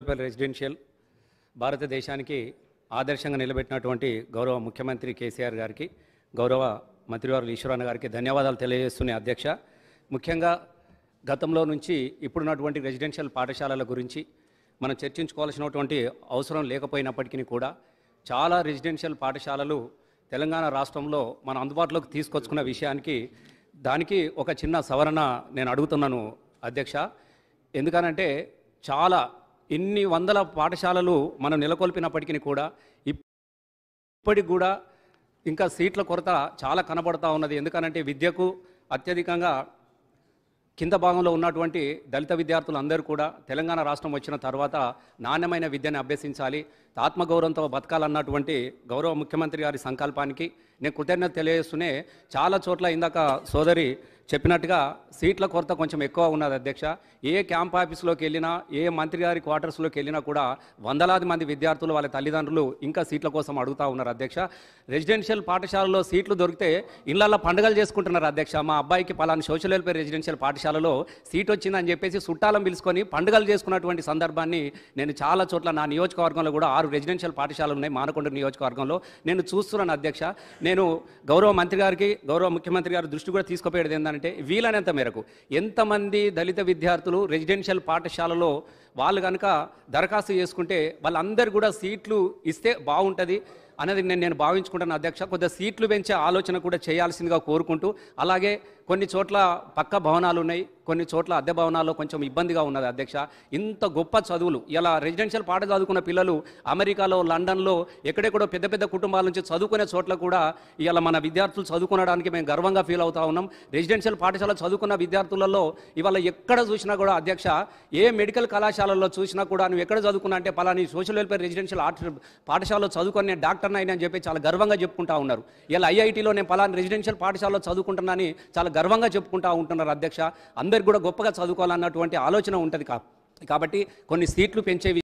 municipal residential భారతదేశానికి ఆదర్శంగా నిలబెట్టినటువంటి గౌరవ ముఖ్యమంత్రి కేసీఆర్ గారికి గౌరవ మంత్రివారు ఈశ్వరాన్న గారికి ధన్యవాదాలు తెలియజేస్తున్న అధ్యక్ష ముఖ్యంగా గతంలో నుంచి ఇప్పుడున్నటువంటి రెసిడెన్షియల్ పాఠశాలల గురించి మనం చర్చించుకోవాల్సినటువంటి అవసరం లేకపోయినప్పటికీ కూడా చాలా రెసిడెన్షియల్ పాఠశాలలు తెలంగాణ రాష్ట్రంలో మనం అందుబాటులోకి తీసుకొచ్చుకున్న విషయానికి దానికి ఒక చిన్న సవరణ నేను అడుగుతున్నాను అధ్యక్ష ఎందుకనంటే చాలా ఇన్ని వందల పాఠశాలలు మనం నెలకొల్పినప్పటికీ కూడా ఇప్పటికి కూడా ఇంకా సీట్ల కొరత చాలా కనబడతా ఉన్నది ఎందుకనంటే విద్యకు అత్యధికంగా కింద భాగంలో ఉన్నటువంటి దళిత విద్యార్థులందరూ కూడా తెలంగాణ రాష్ట్రం వచ్చిన తర్వాత నాణ్యమైన విద్యను అభ్యసించాలి ఆత్మగౌరవంతో బతకాలన్నటువంటి గౌరవ ముఖ్యమంత్రి గారి సంకల్పానికి నేను కృతజ్ఞత తెలియజేస్తూనే చాలా చోట్ల ఇందాక సోదరి చెప్పినట్టుగా సీట్ల కొరత కొంచెం ఎక్కువ ఉన్నది అధ్యక్ష ఏ క్యాంప్ ఆఫీస్లోకి వెళ్ళినా ఏ మంత్రి గారి క్వార్టర్స్లోకి వెళ్ళినా కూడా వందలాది మంది విద్యార్థులు వాళ్ళ తల్లిదండ్రులు ఇంకా సీట్ల కోసం అడుగుతూ ఉన్నారు అధ్యక్ష రెసిడెన్షియల్ పాఠశాలలో సీట్లు దొరికితే ఇళ్ళల్లో పండుగలు చేసుకుంటున్నారు అధ్యక్ష మా అబ్బాయికి పలాని సోషల్ వెల్ఫేర్ రెసిడెన్షియల్ పాఠశాలలో సీట్ వచ్చిందని చెప్పేసి చుట్టాలం పిలుచుకొని పండుగలు చేసుకున్నటువంటి సందర్భాన్ని నేను చాలా చోట్ల నా నియోజకవర్గంలో కూడా ఆరు రెసిడెన్షియల్ పాఠశాలలు ఉన్నాయి మానకొండ నియోజకవర్గంలో నేను చూస్తున్నాను అధ్యక్ష నేను గౌరవ మంత్రి గారికి గౌరవ ముఖ్యమంత్రి గారి దృష్టి కూడా తీసుకుపోయేది ఏంటంటే చేస్తున్నారంటే వీలైనంత మేరకు ఎంతమంది దళిత విద్యార్థులు రెసిడెన్షియల్ పాఠశాలలో వాళ్ళు కనుక దరఖాస్తు చేసుకుంటే వాళ్ళందరు కూడా సీట్లు ఇస్తే బాగుంటుంది అనేది నేను నేను భావించుకుంటాను అధ్యక్ష కొద్దిగా సీట్లు పెంచే ఆలోచన కూడా చేయాల్సిందిగా కోరుకుంటూ అలాగే కొన్ని చోట్ల పక్క భవనాలు ఉన్నాయి కొన్ని చోట్ల అద్దె భవనాల్లో కొంచెం ఇబ్బందిగా ఉన్నది అధ్యక్ష ఇంత గొప్ప చదువులు ఇలా రెసిడెన్షియల్ పాట చదువుకున్న పిల్లలు అమెరికాలో లండన్లో ఎక్కడెక్కడో పెద్ద పెద్ద కుటుంబాల నుంచి చదువుకునే చోట్ల కూడా ఇలా మన విద్యార్థులు చదువుకునడానికి మేము గర్వంగా ఫీల్ అవుతా ఉన్నాం రెసిడెన్షియల్ పాఠశాల చదువుకున్న విద్యార్థులలో ఇవాళ ఎక్కడ చూసినా కూడా అధ్యక్ష ఏ మెడికల్ కళాశాలలో చూసినా కూడా నువ్వు ఎక్కడ చదువుకున్నా అంటే పలాని సోషల్ వెల్ఫేర్ రెసిడెన్షియల్ ఆర్ట్ పాఠశాలలో చదువుకునే డాక్టర్ అయినా అని చెప్పి చాలా గర్వంగా చెప్పుకుంటా ఉన్నారు ఇలా ఐఐటీలో నేను పలానా రెసిడెన్షియల్ పాఠశాలలో చదువుకుంటున్నానని చాలా గర్వంగా చెప్పుకుంటా ఉంటున్నారు అధ్యక్ష అందరికి కూడా గొప్పగా చదువుకోవాలన్నటువంటి ఆలోచన ఉంటుంది కాబట్టి కొన్ని సీట్లు పెంచే